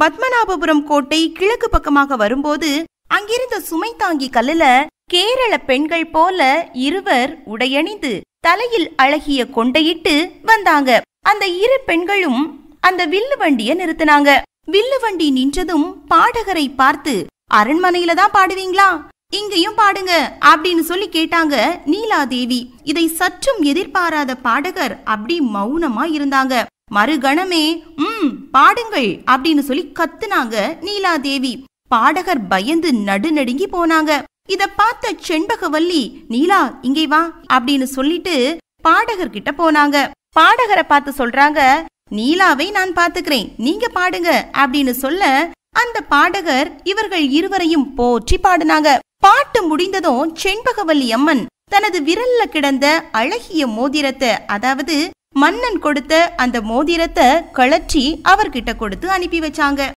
பத்மநாபபுரம் கோட்டை கிழக்கு பக்கமாக வரும்போது அங்கிருந்த சுமை தாங்கி கல்லுல கேரள பெண்கள் போல இருவர் உடையணிந்து தலையில் அழகிய கொண்டையிட்டு வந்தாங்க அந்த இரு பெண்களும் அந்த வில்லு வண்டிய நிறுத்தினாங்க வில்லு வண்டி நின்றதும் பாடகரை பார்த்து அரண்மனையில தான் பாடுவீங்களா இங்கேயும் பாடுங்க அப்படின்னு சொல்லி கேட்டாங்க நீலாதேவி இதை சற்றும் எதிர்பாராத பாடகர் அப்படி மௌனமா இருந்தாங்க மறுகணமே உம் பாடுங்கள் அப்படின்னு சொல்லி கத்துனாங்க நீலாதேவி பாடகர் பயந்து நடுநடுங்கி போனாங்க இத பார்த்த செண்பகவல்லி நீலா இங்கே வா அப்படின்னு சொல்லிட்டு பாடகர் கிட்ட போனாங்க பாடகரை பார்த்து சொல்றாங்க நீலாவை நான் பாத்துக்கிறேன் நீங்க பாடுங்க அப்படின்னு சொல்ல அந்த பாடகர் இவர்கள் இருவரையும் போற்றி பாடினாங்க பாட்டு முடிந்ததும் செண்பகவல்லி அம்மன் தனது விரல்ல கிடந்த அழகிய மோதிரத்தை அதாவது மன்னன் கொடுத்த அந்த மோதிரத்தை கழற்றி அவர்கிட்ட கொடுத்து அனுப்பி வச்சாங்க